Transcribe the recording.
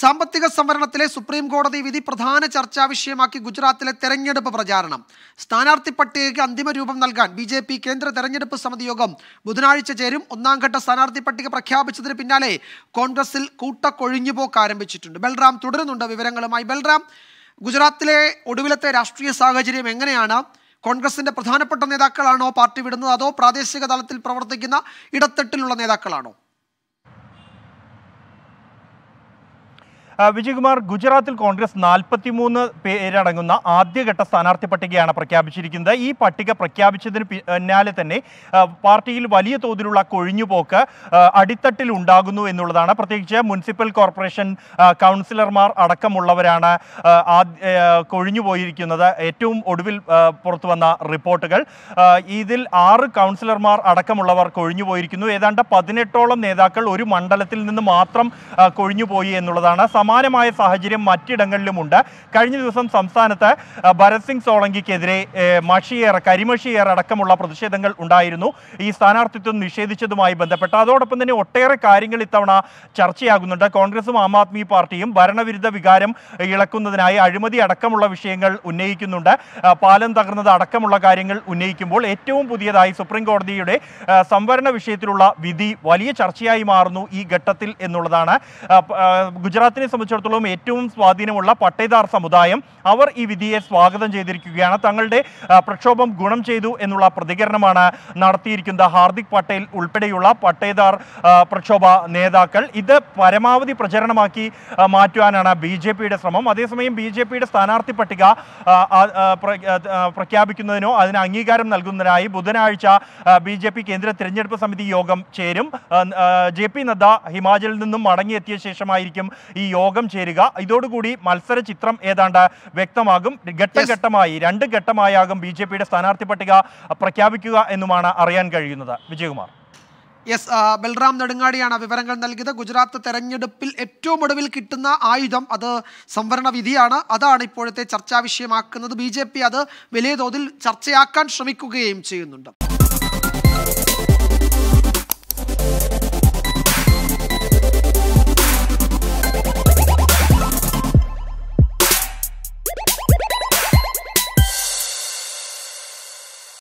സാമ്പത്തിക സംവരണത്തിലെ സുപ്രീം കോടതി വിധി പ്രധാന ചർച്ചാ വിഷയമാക്കി ഗുജറാത്തിലെ തെരഞ്ഞെടുപ്പ് പ്രചാരണം സ്ഥാനാർത്ഥി പട്ടികയ്ക്ക് അന്തിമ രൂപം നൽകാൻ ബി ജെ പി കേന്ദ്ര തെരഞ്ഞെടുപ്പ് സമിതി യോഗം ബുധനാഴ്ച ചേരും ഒന്നാം ഘട്ട സ്ഥാനാർത്ഥി പട്ടിക പ്രഖ്യാപിച്ചതിന് പിന്നാലെ കോൺഗ്രസിൽ കൂട്ടക്കൊഴിഞ്ഞുപോക്ക് ആരംഭിച്ചിട്ടുണ്ട് ബൽറാം തുടരുന്നുണ്ട് വിവരങ്ങളുമായി ബൽറാം ഗുജറാത്തിലെ ഒടുവിലത്തെ രാഷ്ട്രീയ സാഹചര്യം എങ്ങനെയാണ് കോൺഗ്രസിന്റെ പ്രധാനപ്പെട്ട നേതാക്കളാണോ പാർട്ടി വിടുന്നത് അതോ പ്രാദേശിക തലത്തിൽ പ്രവർത്തിക്കുന്ന ഇടത്തട്ടിലുള്ള നേതാക്കളാണോ വിജയകുമാർ ഗുജറാത്തിൽ കോൺഗ്രസ് മൂന്ന് പേരടങ്ങുന്ന ആദ്യഘട്ട സ്ഥാനാർത്ഥി പട്ടികയാണ് പ്രഖ്യാപിച്ചിരിക്കുന്നത് ഈ പട്ടിക പ്രഖ്യാപിച്ചതിന് പിന്നാലെ തന്നെ പാർട്ടിയിൽ വലിയ തോതിലുള്ള കൊഴിഞ്ഞുപോക്ക് അടിത്തട്ടിൽ ഉണ്ടാകുന്നു എന്നുള്ളതാണ് പ്രത്യേകിച്ച് മുനിസിപ്പൽ കോർപ്പറേഷൻ കൗൺസിലർമാർ അടക്കമുള്ളവരാണ് കൊഴിഞ്ഞു പോയിരിക്കുന്നത് ഏറ്റവും ഒടുവിൽ പുറത്തു വന്ന റിപ്പോർട്ടുകൾ ഇതിൽ ആറ് കൗൺസിലർമാർ അടക്കമുള്ളവർ കൊഴിഞ്ഞു പോയിരിക്കുന്നു ഏതാണ്ട് പതിനെട്ടോളം നേതാക്കൾ ഒരു മണ്ഡലത്തിൽ നിന്ന് മാത്രം കൊഴിഞ്ഞു പോയി എന്നുള്ളതാണ് സമാനമായ സാഹചര്യം മറ്റിടങ്ങളിലുമുണ്ട് കഴിഞ്ഞ ദിവസം സംസ്ഥാനത്ത് ഭരത് സിംഗ് സോളങ്കിക്കെതിരെ മഷിയേറ കരിമഷിയേറ അടക്കമുള്ള പ്രതിഷേധങ്ങൾ ഉണ്ടായിരുന്നു ഈ സ്ഥാനാർത്ഥിത്വം നിഷേധിച്ചതുമായി ബന്ധപ്പെട്ട് അതോടൊപ്പം തന്നെ ഒട്ടേറെ കാര്യങ്ങൾ ഇത്തവണ ചർച്ചയാകുന്നുണ്ട് കോൺഗ്രസും ആം ആദ്മി പാർട്ടിയും ഭരണവിരുദ്ധ വികാരം ഇളക്കുന്നതിനായി അഴിമതി അടക്കമുള്ള വിഷയങ്ങൾ ഉന്നയിക്കുന്നുണ്ട് പാലം തകർന്നത് അടക്കമുള്ള കാര്യങ്ങൾ ഉന്നയിക്കുമ്പോൾ ഏറ്റവും പുതിയതായി സുപ്രീം കോടതിയുടെ സംവരണ വിഷയത്തിലുള്ള വിധി വലിയ ചർച്ചയായി മാറുന്നു ഈ ഘട്ടത്തിൽ എന്നുള്ളതാണ് ഗുജറാത്തിനെ സംബന്ധിച്ചിടത്തോളം ഏറ്റവും സ്വാധീനമുള്ള പട്ടേദാർ സമുദായം അവർ ഈ വിധിയെ സ്വാഗതം ചെയ്തിരിക്കുകയാണ് തങ്ങളുടെ പ്രക്ഷോഭം ഗുണം ചെയ്തു എന്നുള്ള പ്രതികരണമാണ് നടത്തിയിരിക്കുന്നത് ഹാർദിക് പട്ടേൽ ഉൾപ്പെടെയുള്ള പട്ടേദാർ പ്രക്ഷോഭ നേതാക്കൾ ഇത് പരമാവധി പ്രചരണമാക്കി മാറ്റുവാനാണ് ബി ജെ പിയുടെ ശ്രമം അതേസമയം ബി ജെ പിയുടെ സ്ഥാനാർത്ഥി പട്ടിക പ്രഖ്യാപിക്കുന്നതിനോ അതിന് അംഗീകാരം നൽകുന്നതിനായി ബുധനാഴ്ച ബി ജെ പി കേന്ദ്ര തിരഞ്ഞെടുപ്പ് സമിതി യോഗം ചേരും ജെ പി നദ്ദ ഹിമാചലിൽ നിന്നും മടങ്ങിയെത്തിയ ശേഷമായിരിക്കും ഈ യോഗം യോഗം ചേരുക ഇതോടുകൂടി മത്സര ചിത്രം ഏതാണ്ട് വ്യക്തമാകും ഘട്ടം ഘട്ടമായി രണ്ട് ഘട്ടമായാകും ബി ജെ പിയുടെ സ്ഥാനാർത്ഥി പട്ടിക പ്രഖ്യാപിക്കുക എന്നുമാണ് അറിയാൻ കഴിയുന്നത് വിജയകുമാർ യെസ് ബൽറാം നെടുങ്ങാടിയാണ് വിവരങ്ങൾ നൽകിയത് ഗുജറാത്ത് തെരഞ്ഞെടുപ്പിൽ ഏറ്റവും ഒടുവിൽ കിട്ടുന്ന ആയുധം അത് സംവരണ വിധിയാണ് അതാണ് ഇപ്പോഴത്തെ ചർച്ചാ വിഷയമാക്കുന്നത് ബി അത് വലിയ തോതിൽ ചർച്ചയാക്കാൻ ശ്രമിക്കുകയും ചെയ്യുന്നുണ്ട്